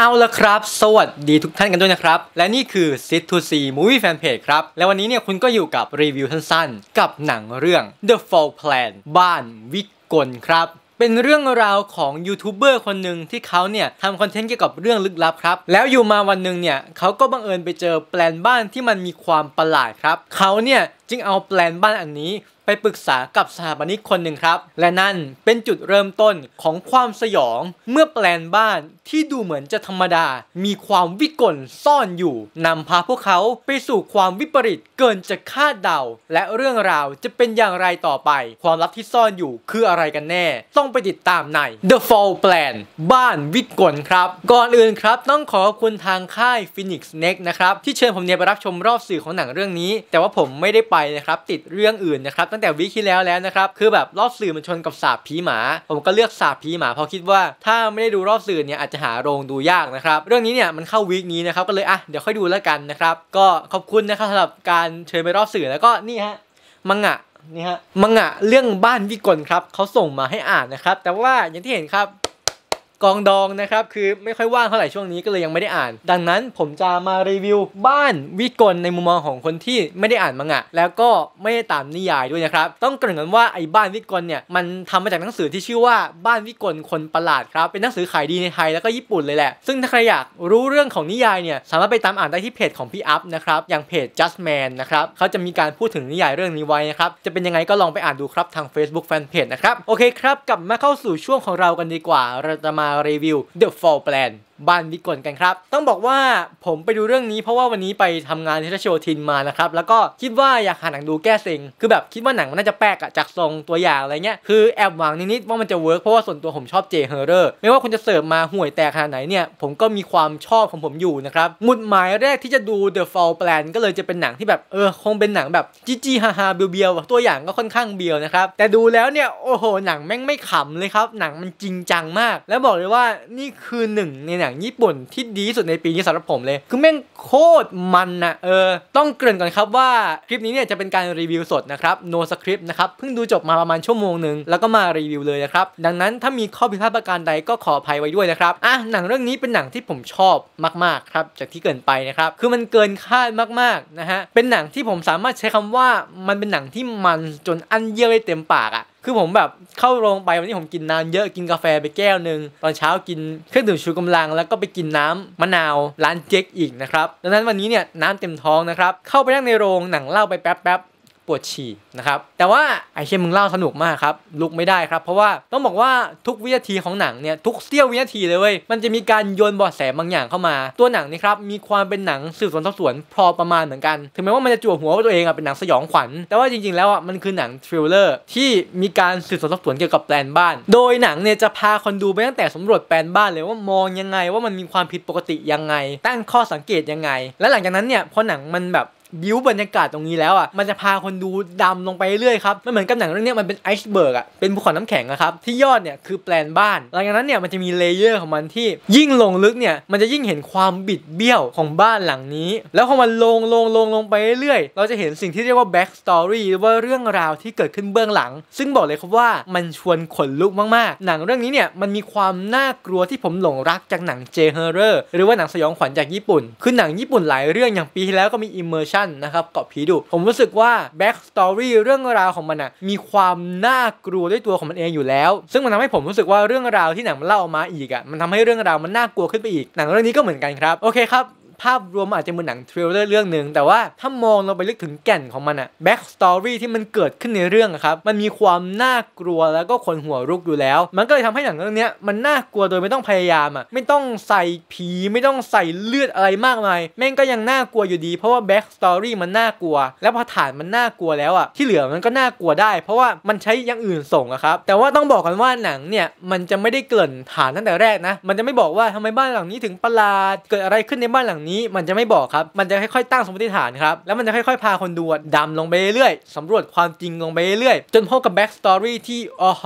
เอาละครับ สวัสดีทุกท่านกันด้วยนะครับ และนี่คือ Sit to See Movie Fan Page ครับ และวันนี้เนี่ยคุณก็อยู่กับรีวิวสั้นๆกับหนังเรื่อง The Fall Plan บ้านวิกลครับ เป็นเรื่องราวของยูทูบเบอร์คนหนึ่งที่เขาเนี่ยทำคอนเทนต์เกี่ยวกับเรื่องลึกลับครับ แล้วอยู่มาวันหนึ่งเนี่ยเขาก็บังเอิญไปเจอแปลนบ้านที่มันมีความประหลาดครับเขาเนี่ยจึงเอาแปลนบ้านอันนี้ไปปรึกษากับสถาปนิกคนหนึ่งครับ และนั่นเป็นจุดเริ่มต้นของความสยอง เมื่อแปลนบ้านที่ดูเหมือนจะธรรมดา มีความวิกลซ่อนอยู่นำพาพวกเขาไปสู่ความวิปริตเกินจะคาดเดา และเรื่องราวจะเป็นอย่างไรต่อไปความลับที่ซ่อนอยู่คืออะไรกันแน่ ต้องไปติดตามใน The Fall Plan บ้านวิกลครับก่อนอื่นครับต้องขอขอบคุณทางค่าย Phoenix Next นะครับที่เชิญผมเนี่ยไปรับชมรอบสื่อของหนังเรื่องนี้ แต่ว่าผมไม่ได้ไปนะครับติดเรื่องอื่นนะครับ ตั้งแต่วิคที่แล้วแล้วนะครับ คือแบบรอบสื่อมันชนกับสาบผีหมาผมก็เลือกสาบผีหมาเพราะคิดว่าถ้าไม่ได้ดูรอบสื่อเนี่ยอาจจะหาโรงดูยากนะครับเรื่องนี้เนี่ยมันเข้าวิคนี้นะครับก็เลยอ่ะเดี๋ยวค่อยดูแล้วกันนะครับ ก็ขอบคุณนะครับสำหรับการเชิญไปรอบสื่อแล้วก็นี่ฮะมังงะนี่ฮะมังงะเรื่องบ้านวิกลครับเขาส่งมาให้อ่านนะครับ แต่ว่าอย่างที่เห็นครับกองดองนะครับคือไม่ค่อยว่างเท่าไหร่ช่วงนี้ก็เลยยังไม่ได้อ่าน ดังนั้นผมจะมารีวิวบ้านวิกลในมุมมองของคนที่ไม่ได้อ่านมังงะแล้วก็ไม่ได้ตามนิยายด้วยนะครับ ต้องกล่นกันว่าไอ้บ้านวิกลเนี่ยมันทำมาจากหนังสือที่ชื่อว่าบ้านวิกลคนประหลาดครับเป็นหนังสือขายดีในไทยแล้วก็ญี่ปุ่นเลยแหละซึ่งถ้าใครอยากรู้เรื่องของนิยายเนี่ยสามารถไปตามอ่านได้ที่เพจของพี่อัพนะครับอย่างเพจ just man นะครับเขาจะมีการพูดถึงนิยายเรื่องนี้ไว้นะครับจะเป็นยังไงก็ลองไปอ่านดูครับทาง Facebook Fanpage นะครับโอเคครับกลับมาเข้าสู่ช่วงของเรากันดีกว่าเราจะมา Review The Fall Plan บ้านวิกลกันครับต้องบอกว่าผมไปดูเรื่องนี้เพราะว่าวันนี้ไปทำงานที่ทัชโชทินมานะครับ แล้วก็คิดว่าอยากหาหนังดูแก้เซ็งคือแบบคิดว่าหนังมันน่าจะแปลกอะจากทรงตัวอย่างอะไรเงี้ยคือแอบหวังนิดๆว่ามันจะเวิร์กเพราะว่าส่วนตัวผมชอบ เจ เฮอร์เรอร์ไม่ว่าคุณจะเสิร์ฟมาห่วยแตกขนาดไหนเนี่ย ผมก็มีความชอบของผมอยู่นะครับมุดหมายแรกที่จะดู The Fall Plan ก็เลยจะเป็นหนังที่แบบเออคงเป็นหนังแบบจีจีฮ่าฮ่าเบียวๆตัวอย่างก็ค่อนข้างเบียวนะครับแต่ดูแล้วเนี่ยโอ้โหหนังแม่งไม่ขำเลยครับ หนังมันจริงจังมาก แลวบอกเลยว่านี่คือหนึ่งในหนังนังญี่ปุ่นที่ดีสุดในปีนี้สำหรับผมเลย คือแม่งโคตรมันนะเออ ต้องเกริ่นก่อนครับว่าคลิปนี้เนี่ยจะเป็นการรีวิวสดนะครับ โนสคริปต์นะครับ เพิ่งดูจบมาประมาณชั่วโมงหนึ่งแล้วก็มารีวิวเลยนะครับ ดังนั้นถ้ามีข้อผิดพลาดประการใดก็ขออภัยไว้ด้วยนะครับ อ่ะ หนังเรื่องนี้เป็นหนังที่ผมชอบมากๆครับจากที่เกินไปนะครับ คือมันเกินคาดมากๆนะฮะ เป็นหนังที่ผมสามารถใช้คำว่ามันเป็นหนังที่มันจนอันเยี่ยเต็มปากอะคือผมแบบเข้าโรงไปวันนี้ผมกินน้ำเยอะกินกาแฟไปแก้วหนึ่งตอนเช้ากินเครื่องดื่มชูกำลังแล้วก็ไปกินน้ำมะนาวร้านเจ๊กอีกนะครับดังนั้นวันนี้เนี่ยน้ำเต็มท้องนะครับ เข้าไปนั่งในโรงหนังเล่าไปแป๊บปวดฉี่นะครับแต่ว่าไอเชมมึงเล่าสนุกมากครับลุกไม่ได้ครับเพราะว่าต้องบอกว่าทุกวินาทีของหนังเนี่ยทุกเสี้ยววินาทีเลยเว้ยมันจะมีการโยนบอดแสบางอย่างเข้ามา ตัวหนังนี่ครับมีความเป็นหนังสืบสวนสอบสวนพอประมาณเหมือนกัน ถึงแม้ว่ามันจะจั่วหัวว่าตัวเองอะเป็นหนังสยองขวัญแต่ว่าจริงๆ แล้วอะมันคือหนังทริลเลอร์ที่มีการสืบสวนสอบสวนเกี่ยวกับแปลนบ้าน โดยหนังเนี่ยจะพาคนดูไปตั้งแต่สำรวจแปลนบ้านเลยว่ามองยังไงว่ามันมีความผิดปกติยังไงตั้งข้อสังเกตยังไงและหลังจากนั้นเนี่ยพอหนังมันแบบบิวบรรยากาศตรงนี้แล้วอ่ะมันจะพาคนดูดำลงไปเรื่อยครับ มันเหมือนกับหนังเรื่องนี้มันเป็นไอซ์เบิร์กอ่ะเป็นภูเขาน้ำแข็งนะครับ ที่ยอดเนี่ยคือแปลนบ้านหลังจากนั้นเนี่ยมันจะมีเลเยอร์ของมันที่ ยิ่งลงลึกเนี่ย มันจะยิ่งเห็นความบิดเบี้ยวของบ้านหลังนี้แล้วพอมันลงลงลงลงไปเรื่อยเราจะเห็นสิ่งที่เรียกว่าแบ็กสตอรี่หรือว่าเรื่องราวที่เกิดขึ้นเบื้องหลัง ซึ่งบอกเลยครับว่ามันชวนขนลุกมาก ๆ หนังเรื่องนี้เนี่ยมันมีความน่ากลัวที่ผมหลงรักจากหนังเจเฮอร์เรอร์หรือว่าหนังสยองขวัญจากญี่ปุ่นคือหนังญี่ปุ่นหลายเรื่องอย่างปีที่แล้วก็มี Immersion ั่นนะครับเกาะผีดุผมรู้สึกว่าแบ็กสตอรี่เรื่องราวของมันอะมีความน่ากลัวด้วยตัวของมันเองอยู่แล้ว ซึ่งมันทำให้ผมรู้สึกว่าเรื่องราวที่หนังมันเล่าออกมาอีกอะมันทำให้เรื่องราวมันน่ากลัวขึ้นไปอีก หนังเรื่องนี้ก็เหมือนกันครับโอเคครับภาพรวมอาจจะเหมือนหนังทริลเลอร์เรื่องหนึ่งแต่ว่าถ้ามองเราไปลึกถึงแก่นของมันอะแบ็กสตอรี่ที่มันเกิดขึ้นในเรื่องครับมันมีความน่ากลัวแล้วก็คนหัวรุกอยู่แล้ว มันก็เลยทำให้หนังเรื่องนี้มันน่ากลัวโดยไม่ต้องพยายามอะไม่ต้องใส่ผีไม่ต้องใส่เลือดอะไรมากมายแม่งก็ยังน่ากลัวอยู่ดี เพราะว่าแบ็กสตอรี่มันน่ากลัวแล้วพอฐานมันน่ากลัวแล้วอะที่เหลือมันก็น่ากลัวได้ เพราะว่ามันใช้อย่างอื่นส่งอะครับ แต่ว่าต้องบอกกันว่าหนังเนี่ย มันจะไม่ได้เกินฐานตั้งแต่แรกนะมันจะไม่บอกว่าทำไมบ้านหลังนี้ถึงประหลาดเกิดอะไรขึ้นในบ้านหลังนี้มันจะไม่บอกครับ มันจะค่อยๆตั้งสมมติฐานครับ แล้วมันจะค่อยๆพาคนดูดำลงไปเรื่อยๆสำรวจความจริงลงไปเรื่อยๆ จนพบกับแบ็กสตอรี่ที่โอ้โห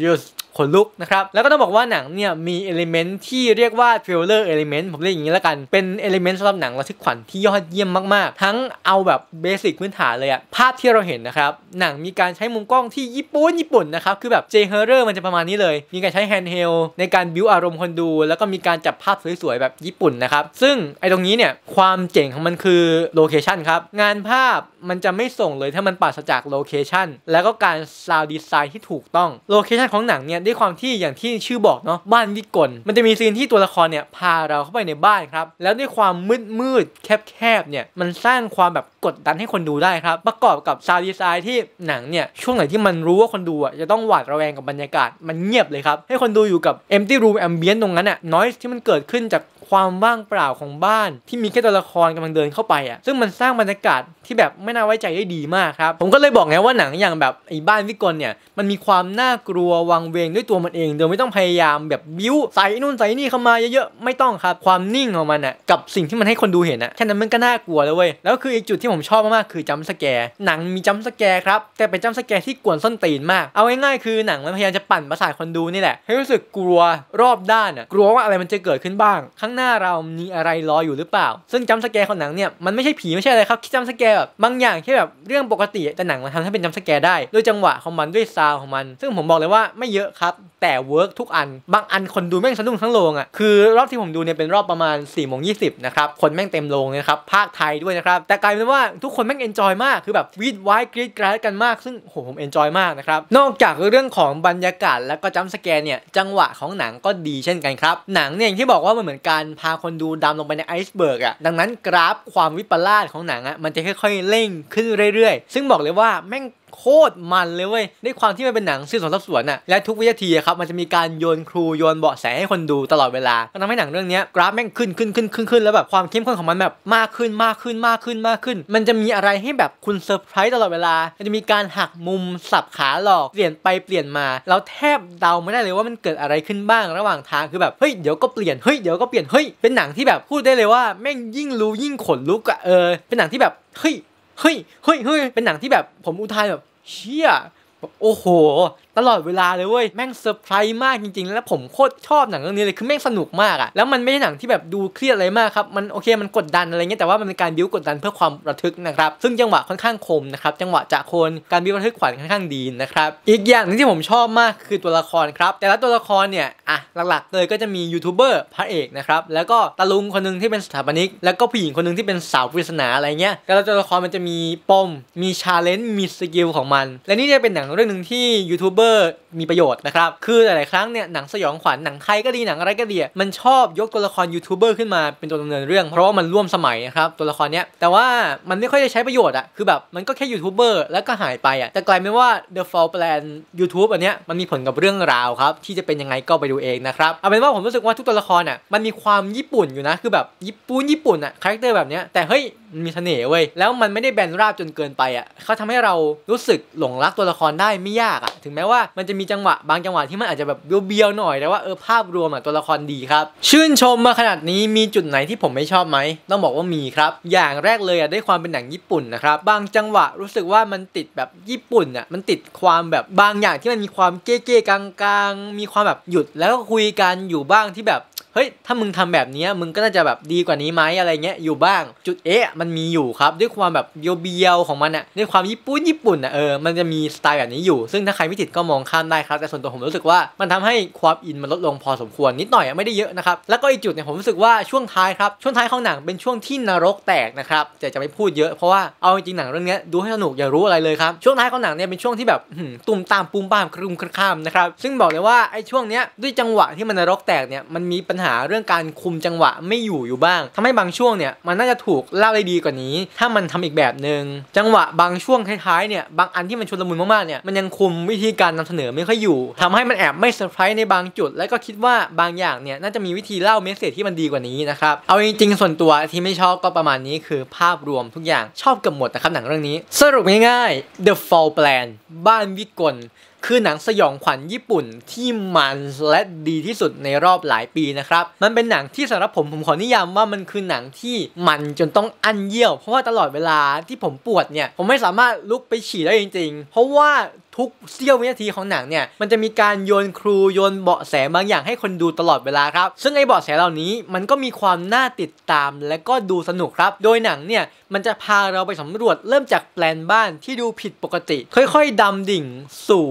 ย u s ขนลุกนะครับ แล้วก็ต้องบอกว่าหนังเนี่ยมีเอลิเมนต์ที่เรียกว่าเทรลเลอร์เอลิเมนต์ผมเรียกอย่างนี้แล้วกัน เป็นเอลิเมนต์สำหรับหนังระทึกขวัญที่ยอดเยี่ยมมากๆ ทั้งเอาแบบเบสิกพื้นฐานเลยอะภาพที่เราเห็นนะครับ หนังมีการใช้มุมกล้องที่ญี่ปุ่นญี่ปุ่นนะครับ คือแบบเจเฮอร์เรอร์มันจะประมาณนี้เลย มีการใช้แฮนด์เฮลในการบิวอารมณ์คนดู แล้วก็มีการจับภาพสวยๆแบบญี่ปุ่นนะครับ ซึ่งไอ้ตรงนี้เนี่ยความเจ๋งของมันคือโลเคชันครับ งานภาพมันจะไม่ส่งเลยถ้ามันปราศจากโลเคชันแล้วก็การซาวดดีไซน์ที่ถูกต้องโลเคชันของหนังเนี่ยด้วยความที่อย่างที่ชื่อบอกเนาะบ้านวิกล มันจะมีซีนที่ตัวละครเนี่ย พาเราเข้าไปในบ้านครับ แล้วด้วยความมืดมืดแคบแคบเนี่ย มันสร้างความแบบกดดันให้คนดูได้ครับ ประกอบกับซาวดีไซน์ที่หนังเนี่ย ช่วงไหนที่มันรู้ว่าคนดูอ่ะจะต้องหวาดระแวงกับบรรยากาศมันเงียบเลยครับ ให้คนดูอยู่กับ empty room ambient ตรงนั้นอ่ะ noise ที่มันเกิดขึ้นจากความว่างเปล่าของบ้านที่มีแค่ตัวละครกำลังเดินเข้าไปอ่ะซึ่งมันสร้างบรรยากาศที่แบบไม่น่าไว้ใจได้ดีมากครับผมก็เลยบอกไงว่าหนังอย่างแบบไอ้บ้านวิกลเนี่ยมันมีความน่ากลัววังเวงด้วยตัวมันเอง โดยไม่ต้องพยายามแบบบิ้วใส่นู่นใส่นี่เข้ามาเยอะๆไม่ต้องครับความนิ่งของมันอ่ะกับสิ่งที่มันให้คนดูเห็นอ่ะแค่นั้นมันก็น่ากลัว แล้วเว้ยแล้วคืออีกจุดที่ที่ผมชอบมากๆคือจัมสแกร์หนังมีจัมสแกร์ครับ แต่เป็นจัมสแกร์ที่กวนส้นตีนมาก เอาง่ายๆคือหนังมันพยายามจะปั่นประสาทคนดูนี่แหละ ให้รู้สึกกลัวรอบด้านอ่ะ กลัวว่าอะไรมันจะเกิดขึ้นบ้าง ข้างหน้าเรามีอะไรรออยู่หรือเปล่า ซึ่งจัมสแกร์ของหนังเนี่ย มันไม่ใช่ผีไม่ใช่อะไรครับคิดจัมสแกร์แบบบางอย่างที่แบบเรื่องปกติแต่หนังมันทำให้เป็นจัมสแกร์ได้ ด้วยจังหวะของมันด้วยซาวของมัน ซึ่งผมบอกเลยว่าไม่เยอะครับแต่เวิร์กทุกอันบางอันคนดูแม่งสนุกทั้งโรงอ่ะคือ รอบที่ผมดูเนี่ยเป็นรอบประมาณ4ี่โมงยีนะครับคนแม่งเต็มโรงนะครับภาคไทยด้วยนะครับแต่กลายเป็นว่าาทุกคนแม่งเอนจอยมาก คือแบบวีดไว้กรีดกราดกันมาก ซึ่งโหผมเอนจอยมากนะครับ นอกจากเรื่องของบรรยากาศแล้วก็จัมสแกนเนี่ย จังหวะของหนังก็ดีเช่นกันครับ หนังเนี่ยอย่างที่บอกว่ามันเหมือนการพาคนดูดำลงไปในไอซ์เบิร์กอ่ะ ดังนั้นกราฟความวิปลาสของหนังอ่ะมันจะค่อยๆเร่งขึ้นเรื่อยๆ ซึ่งบอกเลยว่าแม่งโคตรมันเลยเว้ย ในความที่มันเป็นหนังสืบสวนสอบสวนอะและทุกวิทีครับมันจะมีการโยนครูโยนเบาะแสให้คนดูตลอดเวลาทำให้หนังเรื่องนี้กราฟแม่งขึ้นขึ้นขึ้นขึ้นขึ้นแล้วแบบความเข้มข้นของมันแบบมากขึ้นมากขึ้นมากขึ้นมากขึ้น มันจะมีอะไรให้แบบคุณเซอร์ไพรส์ตลอดเวลา มันจะมีการหักมุมสับขาหลอกเปลี่ยนไปเปลี่ยนมาเราแทบเดาไม่ได้เลยว่ามันเกิดอะไรขึ้นบ้างระหว่างทางคือแบบเฮ้ยเดี๋ยวก็เปลี่ยนเฮ้ยเดี๋ยวก็เปลี่ยนเฮ้ยเป็นหนังที่แบบพูดได้เลยว่าแม่งยิ่งรู้ยิ่งขนลุกอะเออเป็นหนังที่แบบเฮ้ยเฮ้ย เฮ้ย เฮ้ย เป็นหนังที่แบบผมอุทานแบบเชี่ยโอ้โหตลอดเวลาเลยเว้ยแม่งเซอร์ไพรส์มากจริงๆ แล้วผมโคตรชอบหนังเรื่องนี้เลยคือแม่งสนุกมากอะแล้วมันไม่ใช่หนังที่แบบดูเครียดอะไรมากครับมันโอเคมันกดดันอะไรเงี้ยแต่ว่ามันเป็นการบิ้วกดดันเพื่อความระทึกนะครับซึ่งจังหวะค่อนข้างคมนะครับจังหวะจะโคนการบิ้วระทึกขวัญค่อนข้างดีนะครับอีกอย่างนึงที่ผมชอบมากคือตัวละครครับแต่ละตัวละครเนี่ยอ่ะหลักๆ เลยก็จะมียูทูบเบอร์พระเอกนะครับแล้วก็ตะลุงคนนึงที่เป็นสถาปนิกแล้วก็ผู้หญิงคนนึงที่เป็นสาวปริศนาอะไรเงี้ยแต่ละตัวละครมันจะมีปม มีชาเลนจ์มีสกิลของมัน และนี่จะเป็นหนังเรื่องหนึ่งที่ยูทูบเบอร์อร์มีประโยชน์นะครับ คือหลายๆครั้งเนี่ยหนังสยองขวัญหนังไทยก็ดีหนังอะไรก็ดีมันชอบยกตัวละครยูทูบเบอร์ขึ้นมาเป็นตัวดำเนินเรื่อง เพราะว่ามันร่วมสมัยนะครับตัวละครเนี้ย แต่ว่ามันไม่ค่อยได้ใช้ประโยชน์อะคือแบบมันก็แค่ยูทูบเบอร์แล้วก็หายไปอะแต่กลายเป็นว่า The Fall Plan YouTube อันเนี้ยมันมีผลกับเรื่องราวครับที่จะเป็นยังไงก็ไปดูเองนะครับ เอาเป็นว่าผมรู้สึกว่าทุกตัวละครอะมันมีความญี่ปุ่นอยู่นะ คือแบบญี่ปุ่นญี่ปุ่นอะคาแรคเตอร์แบบเนี้ย แต่เฮ้ยมันมีเสน่ห์เว้ยแล้วมันไม่ได้แบนราบจนเกินไปอะเขาทำให้เรารู้สึกหลงรักตัวละครได้ไม่ยากอะถึงแม้ว่าว่ามันจะมีจังหวะบางจังหวะ ที่มันอาจจะแบบเบียวๆหน่อยแต่ว่าเออภาพรวมอะตัวละครดีครับชื่นชมมาขนาดนี้มีจุดไหนที่ผมไม่ชอบไหม ต้องบอกว่ามีครับ อย่างแรกเลยอะได้ความเป็นหนังญี่ปุ่นนะครับบางจังหวะรู้สึกว่ามันติดแบบญี่ปุ่นอ่ะ มันติดความแบบบางอย่างที่มันมีความเก๊ๆกลางๆ มีความแบบหยุดแล้วก็คุยกันอยู่บ้างที่แบบฮ้ยถ้ามึงทำแบบนี้มึงก็น่าจะแบบดีกว่านี้ไหมอะไรเงี้ยอยู่บ้าง จุดเอ๊ะมันมีอยู่ครับ ด้วยความแบบเบียวๆของมันอะด้วยความญี่ปุ่นญี่ปุ่นอะเออ มันจะมีสไตล์แบบนี้อยู่ ซึ่งถ้าใครไม่ติดก็มองข้ามได้ครับแต่ส่วนตัวผมรู้สึกว่ามันทำให้ความอินมันลดลงพอสมควรนิดหน่อยไม่ได้เยอะนะครับแล้วก็อีกจุดเนี่ยผมรู้สึกว่าช่วงท้ายครับช่วงท้ายของหนังเป็นช่วงที่นรกแตกนะครับแต่จะไม่พูดเยอะเพราะว่าเอาจริงหนังเรื่องนี้ดูให้สนุกอย่ารู้อะไรเลยครับช่วงท้ายของหนังเนี่ยเป็นช่วงที่แบบตุ่มตามปุ่มป้ามครึมคร่ามนะครับซึ่งบอกเลยว่าไอ้ช่วงเนี้ยด้วยจังหวะที่มันนรกแตกเนี่ยมันมีปัญหาาเรื่องการคุมจังหวะไม่อยู่อยู่บ้าง ทำให้บางช่วงเนี่ยมันน่าจะถูกเล่าได้ดีกว่านี้ ถ้ามันทำอีกแบบหนึง่งจังหวะบางช่วงท้ายๆเนี่ยบางอันที่มันชุนละมุนมากๆเนี่ยมันยังคุมวิธีการนำเสนอไม่ค่อยอยู่ ทำให้มันแอบไม่เซอร์ไพรส์ในบางจุด และก็คิดว่าบางอย่างเนี่ยน่าจะมีวิธีเล่าเมสเซจที่มันดีกว่านี้นะครับเอาจริงๆส่วนตัวที่ไม่ชอบก็ประมาณนี้คือภาพรวมทุกอย่างชอบเกือบหมดนะครับหนังเรื่องนี้ สรุปง่ายๆ The Fall Plan บ้านวิกลคือหนังสยองขวัญญี่ปุ่นที่มัน และดีที่สุดในรอบหลายปีนะครับ มันเป็นหนังที่สำหรับผมผมขอนิยามว่ามันคือหนังที่มันจนต้องอันเยี่ยวเพราะว่าตลอดเวลาที่ผมปวดเนี่ยผมไม่สามารถลุกไปฉี่ได้จริงๆ เพราะว่าทุกเสี้ยววินาทีของหนังเนี่ยมันจะมีการโยนครูโยนเบาะแสบางอย่างให้คนดูตลอดเวลาครับ ซึ่งไอ้เบาะแสเหล่านี้มันก็มีความน่าติดตามและก็ดูสนุกครับ โดยหนังเนี่ยมันจะพาเราไปสำรวจเริ่มจากแปลนบ้านที่ดูผิดปกติ ค่อย ๆดำดิ่งสู่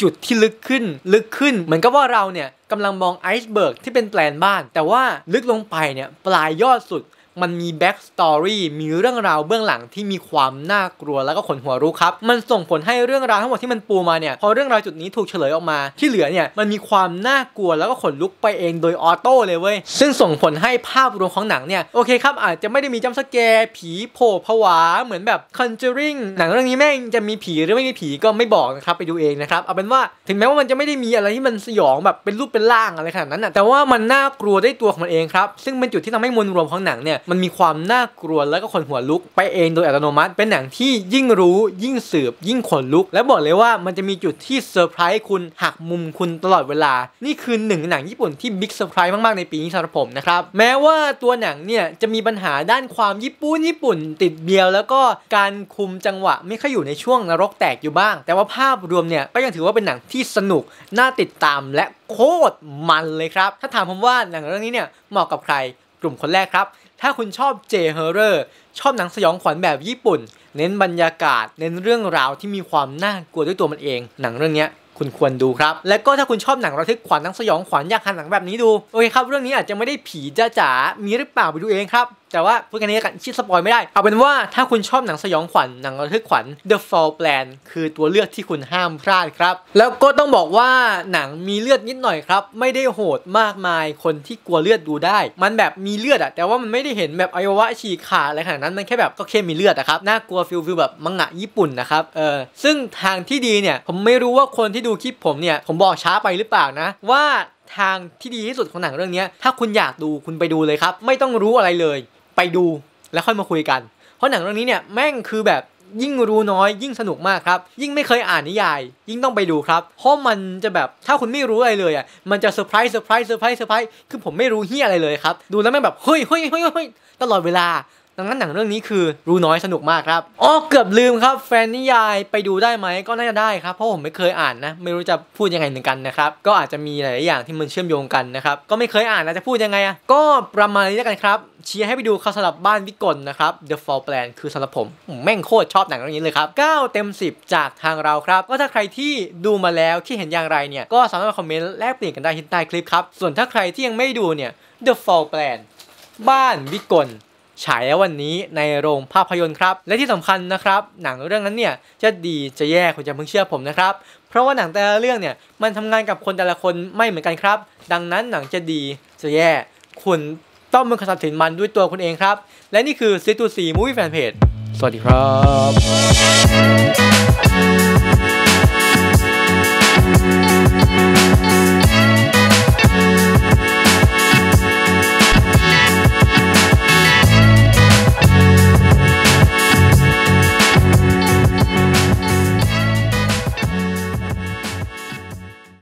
จุดที่ลึกขึ้น ลึกขึ้นเหมือนกับว่าเราเนี่ยกำลังมองไอซ์เบิร์กที่เป็นแปลนบ้าน แต่ว่าลึกลงไปเนี่ยปลายยอดสุดมันมีแบ็กสตอรี่มีเรื่องราวเบื้องหลังที่มีความน่ากลัวแล้วก็ขนหัวรู้ครับมันส่งผลให้เรื่องราวทั้งหมดที่มันปูมาเนี่ยพอเรื่องราวจุดนี้ถูกเฉลยออกมา ที่เหลือเนี่ยมันมีความน่ากลัวแล้วก็ขนลุกไปเองโดยออโต้เลยเว้ยซึ่งส่งผลให้ภาพรวมของหนังเนี่ยโอเคครับอาจจะไม่ได้มีจัมสแกร์ผีโผล่ผวา เหมือนแบบ Conjuring หนังเรื่องนี้แม่งจะมีผีหรือไม่มีผีก็ไม่บอกนะครับไปดูเองนะครับเอาเป็นว่าถึงแม้ว่ามันจะไม่ได้มีอะไรที่มันสยองแบบเป็นรูปเป็นร่างอะไรขนาดนั้นนะแต่ว่ามันน่ากลัวได้ตัวของมันเองครับซึ่งเป็นจุดที่ทำให้มวลรวมของหนังเนี่ยมันมีความน่ากลัวแล้วก็ขนหัวลุก ไปเองโดยอัตโนมัติ เป็นหนังที่ยิ่งรู้ยิ่งสืบ ยิ่งขนลุก และบอกเลยว่ามันจะมีจุดที่เซอร์ไพรส์คุณ หักมุมคุณตลอดเวลา นี่คือหนึ่งหนังญี่ปุ่นที่บิ๊กเซอร์ไพรส์มากๆ ในปีนี้สำหรับผมนะครับ แม้ว่าตัวหนังเนี่ยจะมีปัญหาด้านความญี่ปุ่นญี่ปุ่น ติดเบียว แล้วก็การคุมจังหวะไม่ค่อยอยู่ในช่วงนรกแตกอยู่บ้าง แต่ว่าภาพรวมเนี่ยก็ยังถือว่าเป็นหนังที่สนุกน่าติดตามและโคตรมันเลยครับ ถ้าถามผมว่าหนังเรื่องนี้เนี่ยเหมาะกับใครกลุ่มคนแรกครับถ้าคุณชอบเจเฮอร์เรอร์ชอบหนังสยองขวัญแบบญี่ปุ่น เน้นบรรยากาศ เน้นเรื่องราวที่มีความน่ากลัวด้วยตัวมันเอง หนังเรื่องนี้คุณควรดูครับ และก็ถ้าคุณชอบหนังระทึกขวัญหนังสยองขวัญอยากหาหนังแบบนี้ดูโอเคครับเรื่องนี้อาจจะไม่ได้ผีจ้าจ๋า มีหรือเปล่าไปดูเองครับแต่ว่าพูดกันนี้กันชิดสปอยไม่ได้ เอาเป็นว่าถ้าคุณชอบหนังสยองขวัญหนังระทึกขวัญ The Fall Plan คือตัวเลือกที่คุณห้ามพลาดครับ แล้วก็ต้องบอกว่าหนังมีเลือดนิดหน่อยครับ ไม่ได้โหดมากมายคนที่กลัวเลือดดูได้ มันแบบมีเลือดอะแต่ว่ามันไม่ได้เห็นแบบอวัยวะฉีกขาดอะไรขนาดนั้นมันแค่แบบก็แค่มีเลือดอะครับน่ากลัวฟิลฟิลแบบมังงะญี่ปุ่นนะครับเออซึ่งทางที่ดีเนี่ยผมไม่รู้ว่าคนที่ดูคลิปผมเนี่ยผมบอกช้าไปหรือเปล่านะ ว่าทางที่ดีที่สุดของหนังเรื่องนี้ถ้าคุณอยากดูคุณไปดูเลยครับ ไม่ต้องรู้อะไรเลยไปดูแล้วค่อยมาคุยกัน เพราะหนังเรื่องนี้เนี่ยแม่งคือแบบยิ่งรู้น้อยยิ่งสนุกมากครับ ยิ่งไม่เคยอ่านนิยาย ยิ่งต้องไปดูครับ เพราะมันจะแบบถ้าคุณไม่รู้อะไรเลยอ่ะมันจะเซอร์ไพรส์เซอร์ไพรส์เซอร์ไพรส์เซอร์ไพรส์คือผมไม่รู้เฮียอะไรเลยครับดูแล้วแม่งแบบเฮ้ยเฮ้ยเฮ้ยเฮ้ยตลอดเวลาดังนั้นหนังเรื่องนี้คือรู้น้อยสนุกมากครับอ๋อเกือบลืมครับแฟนนิยายไปดูได้ไหมก็น่าจะได้ครับเพราะผมไม่เคยอ่านนะ ไม่รู้จะพูดยังไงเหมือนกันนะครับก็อาจจะมีหลายอย่างที่มันเชื่อมโยงกันนะครับก็ไม่เคยอ่านนะจะพูดยังไงอ่ะก็ประมาณนี้แล้วกันครับเชียร์ให้ไปดูเขาสลับบ้านวิกลนะครับ The Fall Plan คือสำหรับผม แม่งโคตรชอบหนังเรื่องนี้เลยครับ9เต็ม10จากทางเราครับ ก็ถ้าใครที่ดูมาแล้วที่เห็นอย่างไรเนี่ย ก็สามารถคอมเมนต์แลกเปลี่ยนกันได้ที่ใต้คลิปครับส่วนถ้าใครที่ยังไม่ดูเนี่ย The Fall Plan บ้านวิกลฉายแล้ววันนี้ในโรงภาพยนตร์ครับ และที่สำคัญนะครับ หนังเรื่องนั้นเนี่ย จะดีจะแย่คุณจะเพิ่งเชื่อผมนะครับ เพราะว่าหนังแต่ละเรื่องเนี่ย มันทำงานกับคนแต่ละคนไม่เหมือนกันครับ ดังนั้นหนังจะดีจะแย่ คุณต้องมึงคัดสินมันด้วยตัวคุณเองครับ และนี่คือซีตูซีมูวี่แฟนเพจสวัสดีครับ